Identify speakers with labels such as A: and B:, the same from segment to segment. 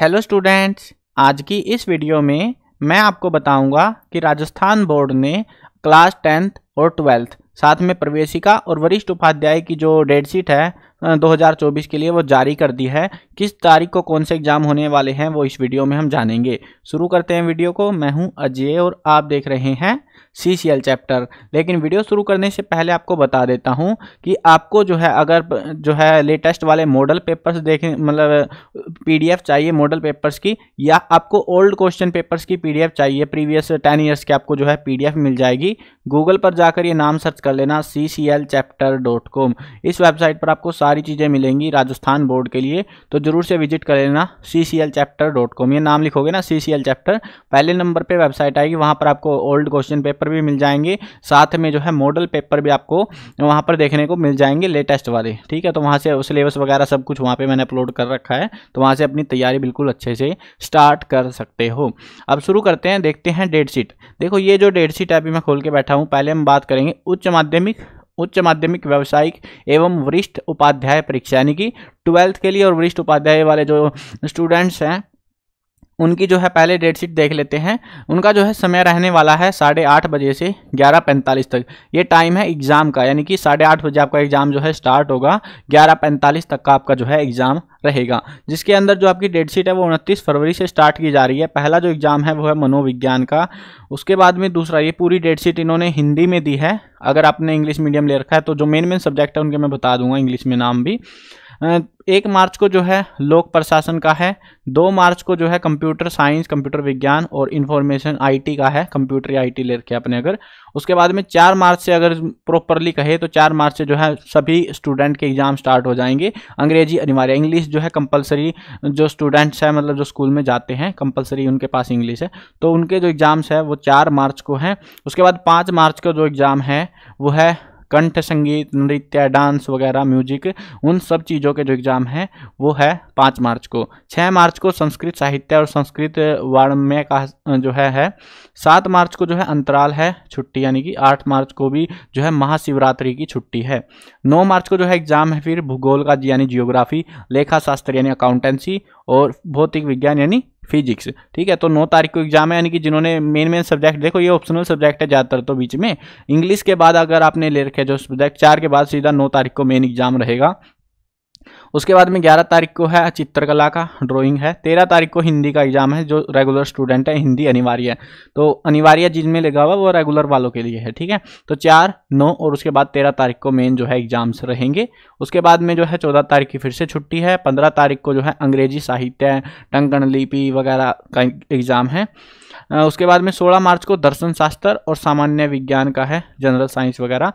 A: hello students आज की इस वीडियो में मैं आपको बताऊंगा कि राजस्थान बोर्ड ने क्लास टेंथ और ट्वेल्थ साथ में प्रवेशिका और वरिष्ठ उपाध्याय की जो डेट शीट है 2024 के लिए वो जारी कर दी है किस तारीख को कौन से एग्ज़ाम होने वाले हैं वो इस वीडियो में हम जानेंगे शुरू करते हैं वीडियो को मैं हूं अजय और आप देख रहे हैं सी सी एल चैप्टर लेकिन वीडियो शुरू करने से पहले आपको बता देता हूँ कि आपको जो है अगर जो है लेटेस्ट वाले मॉडल पेपर्स देखें मतलब पीडीएफ चाहिए मॉडल पेपर्स की या आपको ओल्ड क्वेश्चन पेपर्स की पीडीएफ चाहिए प्रीवियस टेन ईयर्स की आपको जो है पीडीएफ मिल जाएगी गूगल पर जाकर ये नाम सर्च कर लेना C C L chapter dot com इस वेबसाइट पर आपको सारी चीज़ें मिलेंगी राजस्थान बोर्ड के लिए तो ज़रूर से विजिट कर लेना C C L chapter dot com ये नाम लिखोगे ना सी सी एल चैप्टर पहले नंबर पर वेबसाइट आएगी वहाँ पर आपको ओल्ड क्वेश्चन पेपर पेपर भी मिल जाएंगे साथ में जो है मॉडल पेपर भी आपको वहाँ पर देखने को मिल जाएंगे लेटेस्ट वाले ठीक है तो वहाँ से सिलेबस वगैरह सब कुछ वहाँ पर मैंने अपलोड कर रखा है तो वहाँ से अपनी तैयारी बिल्कुल अच्छे से स्टार्ट कर सकते हो अब शुरू करते हैं देखते हैं डेट शीट देखो ये जो डेट शीट है अभी मैं खोल के बैठा हूँ पहले हम बात करेंगे उच्च माध्यमिक उच्च माध्यमिक व्यावसायिक एवं वरिष्ठ उपाध्याय परीक्षा यानी कि ट्वेल्थ के लिए और वरिष्ठ उपाध्याय वाले जो स्टूडेंट्स हैं उनकी जो है पहले डेट शीट देख लेते हैं उनका जो है समय रहने वाला है साढ़े आठ बजे से ग्यारह पैंतालीस तक ये टाइम है एग्ज़ाम का यानी कि साढ़े आठ बजे आपका एग्ज़ाम जो है स्टार्ट होगा ग्यारह पैंतालीस तक का आपका जो है एग्ज़ाम रहेगा जिसके अंदर जो आपकी डेट शीट है वो उनतीस फरवरी से स्टार्ट की जा रही है पहला जो एग्ज़ाम है वो है मनोविज्ञान का उसके बाद में दूसरा ये पूरी डेट शीट इन्होंने हिंदी में दी है अगर आपने इंग्लिश मीडियम ले रखा है तो जो मेन मेन सब्जेक्ट है उनके मैं बता दूंगा इंग्लिश में नाम भी एक मार्च को जो है लोक प्रशासन का है दो मार्च को जो है कंप्यूटर साइंस कंप्यूटर विज्ञान और इंफॉर्मेशन आईटी का है कंप्यूटर या आईटी लेकर अपने अगर उसके बाद में चार मार्च से अगर प्रॉपरली कहे तो चार मार्च से जो है सभी स्टूडेंट के एग्ज़ाम स्टार्ट हो जाएंगे अंग्रेजी अनिवार्य इंग्लिश जो है कंपलसरी जो स्टूडेंट्स हैं मतलब जो स्कूल में जाते हैं कंपलसरी उनके पास इंग्लिश है तो उनके जो एग्ज़ाम्स है वो चार मार्च को हैं उसके बाद पाँच मार्च का जो एग्ज़ाम है वो है कंठ संगीत नृत्य डांस वगैरह म्यूजिक उन सब चीज़ों के जो एग्ज़ाम है वो है पाँच मार्च को छः मार्च को संस्कृत साहित्य और संस्कृत वाणम्य का जो है है सात मार्च को जो है अंतराल है छुट्टी यानी कि आठ मार्च को भी जो है महाशिवरात्रि की छुट्टी है नौ मार्च को जो है एग्ज़ाम है फिर भूगोल का यानी जियोग्राफी लेखा शास्त्र यानी अकाउंटेंसी और भौतिक विज्ञान यानी फिजिक्स ठीक है तो नौ तारीख को एग्जाम है यानी कि जिन्होंने मेन मेन सब्जेक्ट देखो ये ऑप्शनल सब्जेक्ट है ज़्यादातर तो बीच में इंग्लिश के बाद अगर आपने ले रखे जो सब्जेक्ट चार के बाद सीधा नौ तारीख को मेन एग्जाम रहेगा उसके बाद में ग्यारह तारीख को है चित्रकला का ड्राइंग है तेरह तारीख को हिंदी का एग्जाम है जो रेगुलर स्टूडेंट है हिंदी अनिवार्य है तो अनिवार्य जिनमें लगा हुआ वो रेगुलर वालों के लिए है ठीक है तो चार नौ और उसके बाद तेरह तारीख को मेन जो है एग्जाम्स रहेंगे उसके बाद में जो है चौदह तारीख की फिर से छुट्टी है पंद्रह तारीख को जो है अंग्रेजी साहित्य टंकण लिपि वगैरह का एग्ज़ाम है उसके बाद में 16 मार्च को दर्शन शास्त्र और सामान्य विज्ञान का है जनरल साइंस वगैरह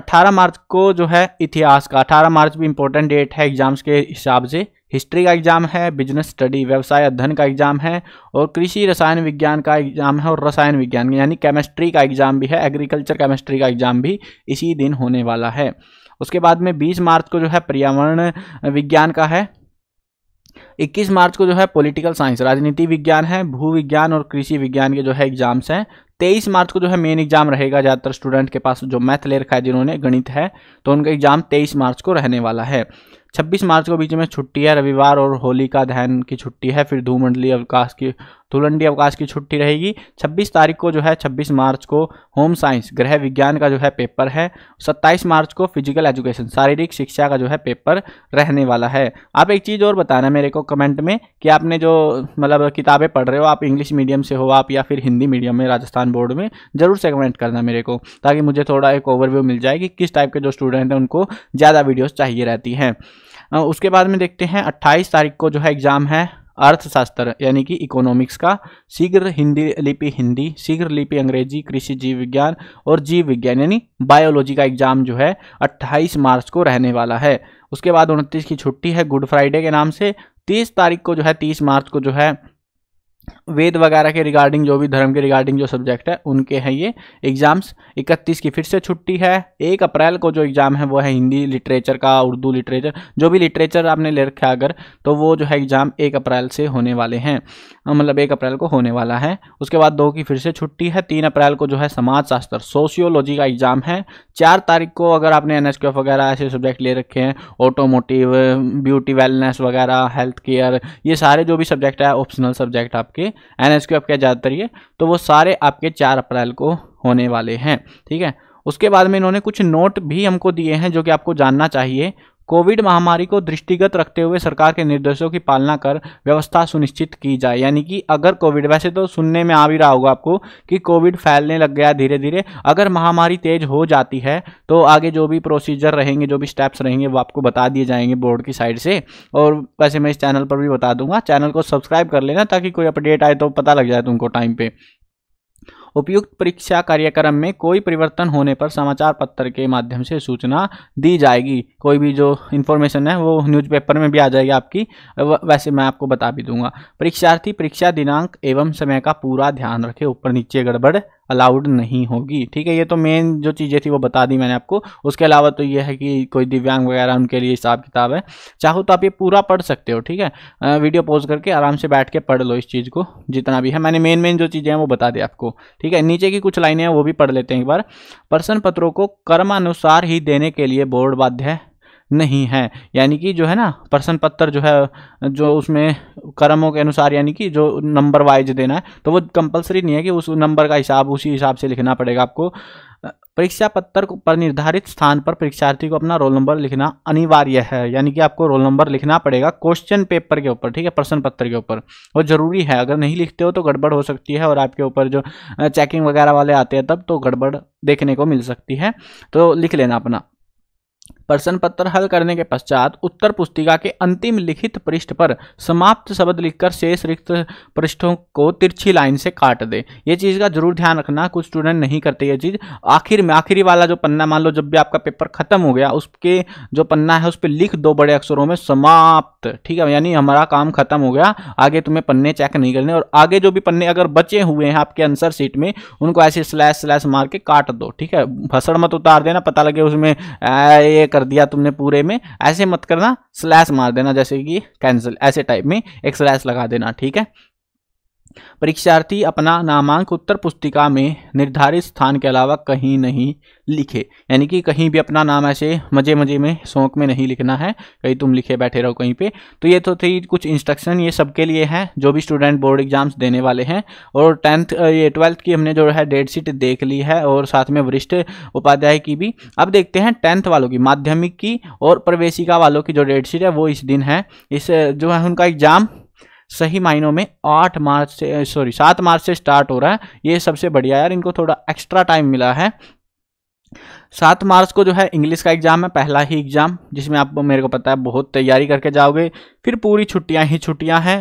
A: 18 मार्च को जो है इतिहास का 18 मार्च भी इंपॉर्टेंट डेट है एग्जाम एग्ज़ाम्स के हिसाब से हिस्ट्री का एग्ज़ाम है बिजनेस स्टडी व्यवसाय अध्ययन का एग्ज़ाम है और कृषि रसायन विज्ञान का एग्ज़ाम है और रसायन विज्ञान यानी केमिस्ट्री का एग्ज़ाम भी है एग्रीकल्चर केमिस्ट्री का एग्ज़ाम भी इसी दिन होने वाला है उसके बाद में बीस मार्च को जो है पर्यावरण विज्ञान का है 21 मार्च को जो है पॉलिटिकल साइंस राजनीति विज्ञान है भू विज्ञान और कृषि विज्ञान के जो है एग्जाम्स हैं 23 मार्च को जो है मेन एग्जाम रहेगा ज़्यादातर स्टूडेंट के पास जो मैथ ले रखा है जिन्होंने गणित है तो उनका एग्जाम 23 मार्च को रहने वाला है 26 मार्च को बीच में छुट्टी है रविवार और होली का दहन की छुट्टी है फिर धूमंडली अवकाश की तुलंडी अवकाश की छुट्टी रहेगी 26 तारीख को जो है 26 मार्च को होम साइंस गृह विज्ञान का जो है पेपर है 27 मार्च को फिजिकल एजुकेशन शारीरिक शिक्षा का जो है पेपर रहने वाला है आप एक चीज़ और बताना मेरे को कमेंट में कि आपने जो मतलब किताबें पढ़ रहे हो आप इंग्लिश मीडियम से हो आप या फिर हिंदी मीडियम में राजस्थान बोर्ड में ज़रूर से कमेंट करना मेरे को ताकि मुझे थोड़ा एक ओवरव्यू मिल जाए कि किस टाइप के जो स्टूडेंट हैं उनको ज़्यादा वीडियोज़ चाहिए रहती हैं उसके बाद में देखते हैं 28 तारीख को जो है एग्ज़ाम है अर्थशास्त्र यानी कि इकोनॉमिक्स का शीघ्र हिंदी लिपि हिंदी शीघ्र लिपि अंग्रेजी कृषि जीव विज्ञान और जीव विज्ञान यानी बायोलॉजी का एग्जाम जो है 28 मार्च को रहने वाला है उसके बाद उनतीस की छुट्टी है गुड फ्राइडे के नाम से तीस तारीख को जो है तीस मार्च को जो है वेद वगैरह के रिगार्डिंग जो भी धर्म के रिगार्डिंग जो सब्जेक्ट है उनके हैं ये एग्ज़ाम्स 31 की फिर से छुट्टी है एक अप्रैल को जो एग्ज़ाम है वो है हिंदी लिटरेचर का उर्दू लिटरेचर जो भी लिटरेचर आपने ले रखा है अगर तो वो जो है एग्ज़ाम एक अप्रैल से होने वाले हैं मतलब एक अप्रैल को होने वाला है उसके बाद दो की फिर से छुट्टी है तीन अप्रैल को जो है समाजशास्त्र सोशियोलॉजी का एग्ज़ाम है चार तारीख को अगर आपने एन वगैरह ऐसे सब्जेक्ट ले रखे हैं ऑटोमोटिव ब्यूटी वेलनेस वगैरह हेल्थ केयर ये सारे जो भी सब्जेक्ट है ऑप्शनल सब्जेक्ट आप आपके एन एस क्यू आपके ज़्यादातर ये तो वो सारे आपके चार अप्रैल को होने वाले हैं ठीक है उसके बाद में इन्होंने कुछ नोट भी हमको दिए हैं जो कि आपको जानना चाहिए कोविड महामारी को दृष्टिगत रखते हुए सरकार के निर्देशों की पालना कर व्यवस्था सुनिश्चित की जाए यानी कि अगर कोविड वैसे तो सुनने में आ भी रहा होगा आपको कि कोविड फैलने लग गया धीरे धीरे अगर महामारी तेज हो जाती है तो आगे जो भी प्रोसीजर रहेंगे जो भी स्टेप्स रहेंगे वो आपको बता दिए जाएंगे बोर्ड की साइड से और वैसे मैं इस चैनल पर भी बता दूंगा चैनल को सब्सक्राइब कर लेना ताकि कोई अपडेट आए तो पता लग जाए तुमको टाइम पर उपयुक्त परीक्षा कार्यक्रम में कोई परिवर्तन होने पर समाचार पत्र के माध्यम से सूचना दी जाएगी कोई भी जो इन्फॉर्मेशन है वो न्यूज़पेपर में भी आ जाएगी आपकी वैसे मैं आपको बता भी दूंगा परीक्षार्थी परीक्षा दिनांक एवं समय का पूरा ध्यान रखे ऊपर नीचे गड़बड़ अलाउड नहीं होगी ठीक है ये तो मेन जो चीज़ें थी वो बता दी मैंने आपको उसके अलावा तो ये है कि कोई दिव्यांग वगैरह उनके लिए हिसाब किताब है चाहो तो आप ये पूरा पढ़ सकते हो ठीक है वीडियो पोज करके आराम से बैठ के पढ़ लो इस चीज़ को जितना भी है मैंने मेन मेन जो चीज़ें हैं वो बता दी आपको ठीक है नीचे की कुछ लाइनें हैं वो भी पढ़ लेते हैं एक बार प्रश्न पत्रों को कर्मानुसार ही देने के लिए बोर्ड बाध्य है नहीं है यानी कि जो है ना प्रश्न पत्र जो है जो उसमें कर्मों के अनुसार यानी कि जो नंबर वाइज देना है तो वो कंपलसरी नहीं है कि उस नंबर का हिसाब उसी हिसाब से लिखना पड़ेगा आपको परीक्षा पत्र पर निर्धारित स्थान पर परीक्षार्थी को अपना रोल नंबर लिखना अनिवार्य है यानी कि आपको रोल नंबर लिखना पड़ेगा क्वेश्चन पेपर के ऊपर ठीक है प्रश्न पत्र के ऊपर वो जरूरी है अगर नहीं लिखते हो तो गड़बड़ हो सकती है और आपके ऊपर जो चेकिंग वगैरह वाले आते हैं तब तो गड़बड़ देखने को मिल सकती है तो लिख लेना अपना प्रश्न पत्र हल करने के पश्चात उत्तर पुस्तिका के अंतिम लिखित पृष्ठ पर समाप्त शब्द लिखकर शेष रिक्त पृष्ठों को तिरछी लाइन से काट दे ये चीज़ का जरूर ध्यान रखना कुछ स्टूडेंट नहीं करते ये चीज़ आखिर में आखिरी वाला जो पन्ना मान लो जब भी आपका पेपर खत्म हो गया उसके जो पन्ना है उस पर लिख दो बड़े अक्षरों में समाप्त ठीक है यानी हमारा काम खत्म हो गया आगे तुम्हें पन्ने चेक नहीं करने और आगे जो भी पन्ने अगर बचे हुए हैं आपके आंसर सीट में उनको ऐसे स्लैश स्लैश मार के काट दो ठीक है फसड़ मत उतार देना पता लगे उसमें ये कर कर दिया तुमने पूरे में ऐसे मत करना स्लैश मार देना जैसे कि कैंसिल ऐसे टाइप में एक स्लैश लगा देना ठीक है परीक्षार्थी अपना नामांक उत्तर पुस्तिका में निर्धारित स्थान के अलावा कहीं नहीं लिखे यानी कि कहीं भी अपना नाम ऐसे मजे मजे में शौक में नहीं लिखना है कहीं तुम लिखे बैठे रहो कहीं पे तो ये तो थी कुछ इंस्ट्रक्शन ये सबके लिए हैं जो भी स्टूडेंट बोर्ड एग्जाम्स देने वाले हैं और टेंथ ये ट्वेल्थ की हमने जो है डेट शीट देख ली है और साथ में वरिष्ठ उपाध्याय की भी अब देखते हैं टेंथ वालों की माध्यमिक की और प्रवेशिका वालों की जो डेट शीट है वो इस दिन है इस जो है उनका एग्जाम सही मायनों में आठ मार्च से सॉरी सात मार्च से स्टार्ट हो रहा है ये सबसे बढ़िया यार इनको थोड़ा एक्स्ट्रा टाइम मिला है सात मार्च को जो है इंग्लिश का एग्ज़ाम है पहला ही एग्ज़ाम जिसमें आप मेरे को पता है बहुत तैयारी करके जाओगे फिर पूरी छुट्टियां ही छुट्टियां हैं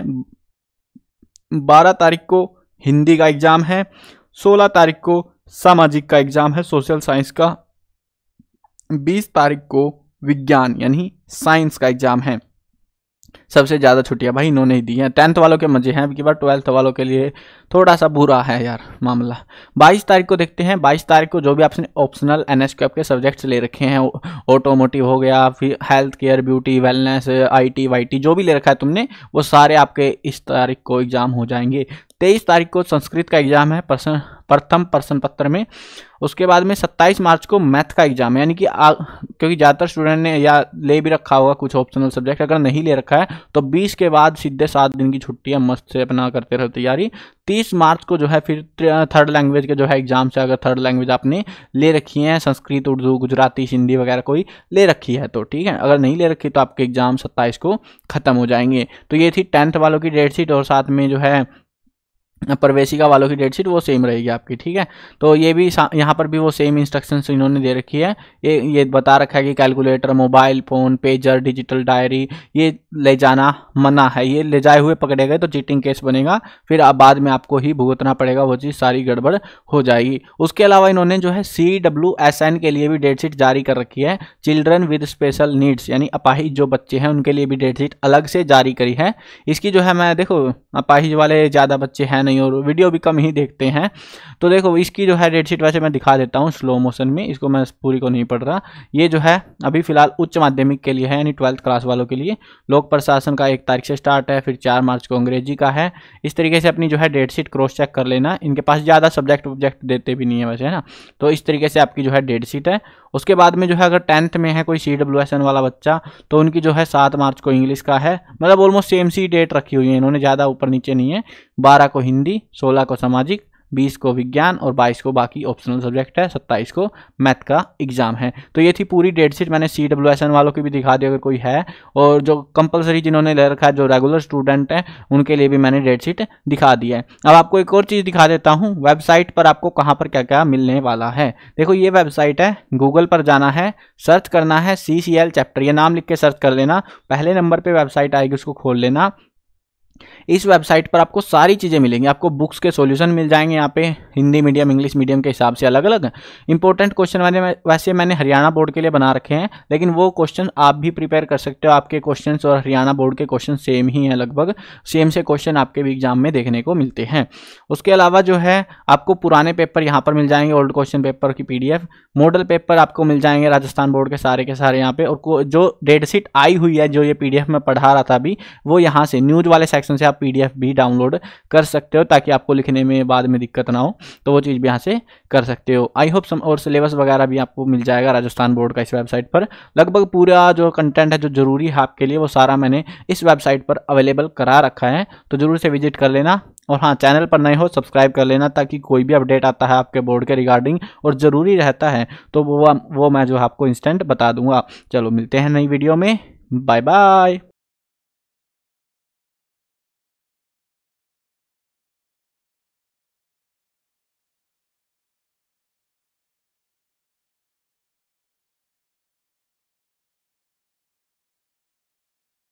A: बारह तारीख को हिंदी का एग्ज़ाम है सोलह तारीख को सामाजिक का एग्ज़ाम है सोशल साइंस का बीस तारीख को विज्ञान यानी साइंस का एग्ज़ाम है सबसे ज़्यादा छुट्टियाँ भाई इन्होंने ही दी हैं टेंथ वालों के मजे हैं अब बार ट्वेल्थ वालों के लिए थोड़ा सा बुरा है यार मामला बाईस तारीख को देखते हैं बाईस तारीख को जो भी आपने ऑप्शनल एन एस के सब्जेक्ट्स ले रखे हैं ऑटोमोटिव हो गया फिर health care beauty wellness I T Y T जो भी ले रखा है तुमने वो सारे आपके इस तारीख को एग्ज़ाम हो जाएंगे तेईस तारीख को संस्कृत का एग्जाम है प्रश्न प्रथम प्रश्न पत्र में उसके बाद में सत्ताईस मार्च को मैथ का एग्जाम है यानी कि आ, क्योंकि ज़्यादातर स्टूडेंट ने या ले भी रखा होगा कुछ ऑप्शनल सब्जेक्ट अगर नहीं ले रखा है तो बीस के बाद सीधे सात दिन की छुट्टी है मस्त से अपना करते रहो तैयारी तीस मार्च को जो है फिर थर्ड लैंग्वेज के जो है एग्जाम से अगर थर्ड लैंग्वेज आपने ले रखी है संस्कृत उर्दू गुजराती हिंदी वगैरह कोई ले रखी है तो ठीक है अगर नहीं ले रखी तो आपके एग्जाम सत्ताईस को ख़त्म हो जाएंगे तो ये थी टेंथ वालों की डेट शीट और साथ में जो है प्रवेशिका वालों की डेट शीट वो सेम रहेगी आपकी ठीक है तो ये भी यहाँ पर भी वो सेम इंस्ट्रक्शंस इन्होंने दे रखी है ये ये बता रखा है कि calculator mobile phone pager digital diary ये ले जाना मना है ये ले जाए हुए पकड़े गए तो चीटिंग केस बनेगा फिर आप बाद में आपको ही भुगतना पड़ेगा वो चीज़ सारी गड़बड़ हो जाएगी उसके अलावा इन्होंने जो है सी डब्ल्यू एस एन के लिए भी डेट शीट जारी कर रखी है चिल्ड्रन विद स्पेशल नीड्स यानी अपाहिज जो बच्चे हैं उनके लिए भी डेट शीट अलग से जारी करी है इसकी जो है मैं देखो अपाहिज वाले ज़्यादा बच्चे हैं नहीं और वीडियो भी कम ही देखते हैं तो देखो इसकी जो है रेट शीट वैसे मैं दिखा देता हूँ स्लो मोशन में इसको मैं पूरी को नहीं पढ़ रहा ये जो है अभी फिलहाल उच्च माध्यमिक के लिए है यानी ट्वेल्थ क्लास वालों के लिए लोक प्रशासन का एक तारीख से स्टार्ट है फिर चार मार्च को अंग्रेजी का है इस तरीके से अपनी जो है डेट शीट क्रॉस चेक कर लेना इनके पास ज़्यादा सब्जेक्ट वब्जेक्ट देते भी नहीं है वैसे है ना तो इस तरीके से आपकी जो है डेट शीट है उसके बाद में जो है अगर टेंथ में है कोई सी डब्ल्यू एस एन वाला बच्चा तो उनकी जो है सात मार्च को इंग्लिश का है मतलब ऑलमोस्ट सेम सी डेट रखी हुई है इन्होंने ज़्यादा ऊपर नीचे नहीं है बारह को हिंदी सोलह को सामाजिक बीस को विज्ञान और बाईस को बाकी ऑप्शनल सब्जेक्ट है सत्ताईस को मैथ का एग्जाम है तो ये थी पूरी डेट शीट मैंने सी डब्ल्यू एस एन वालों की भी दिखा दी अगर कोई है और जो कंपलसरी जिन्होंने ले रखा है जो रेगुलर स्टूडेंट हैं उनके लिए भी मैंने डेट शीट दिखा दी है अब आपको एक और चीज़ दिखा देता हूँ वेबसाइट पर आपको कहाँ पर क्या क्या मिलने वाला है देखो ये वेबसाइट है गूगल पर जाना है सर्च करना है सी सी एल चैप्टर ये नाम लिख के सर्च कर लेना पहले नंबर पर वेबसाइट आएगी उसको खोल लेना इस वेबसाइट पर आपको सारी चीज़ें मिलेंगी आपको बुक्स के सॉल्यूशन मिल जाएंगे यहाँ पे हिंदी मीडियम इंग्लिश मीडियम के हिसाब से अलग अलग इंपॉर्टेंट क्वेश्चन मैंने वैसे मैंने हरियाणा बोर्ड के लिए बना रखे हैं लेकिन वो क्वेश्चन आप भी प्रिपेयर कर सकते हो आपके क्वेश्चन और हरियाणा बोर्ड के क्वेश्चन सेम ही हैं लगभग सेम से क्वेश्चन आपके भी एग्जाम में देखने को मिलते हैं उसके अलावा जो है आपको पुराने पेपर यहाँ पर मिल जाएंगे ओल्ड क्वेश्चन पेपर की पी मॉडल पेपर आपको मिल जाएंगे राजस्थान बोर्ड के सारे के सारे यहाँ पर और जो शीट आई हुई है जो ये पी में पढ़ा रहा था अभी वो यहाँ से न्यूज वाले सेक्शन से आप पीडीएफ भी डाउनलोड कर सकते हो ताकि आपको लिखने में बाद में दिक्कत ना हो तो वो चीज़ भी यहाँ से कर सकते हो आई होप सम और सिलेबस वगैरह भी आपको मिल जाएगा राजस्थान बोर्ड का इस वेबसाइट पर लगभग पूरा जो कंटेंट है जो जरूरी है आपके लिए वो सारा मैंने इस वेबसाइट पर अवेलेबल करा रखा है तो ज़रूर से विजिट कर लेना और हाँ चैनल पर नए हो सब्सक्राइब कर लेना ताकि कोई भी अपडेट आता है आपके बोर्ड के रिगार्डिंग और ज़रूरी रहता है तो वो वो मैं जो आपको इंस्टेंट बता दूंगा चलो मिलते हैं नई वीडियो में बाय बाय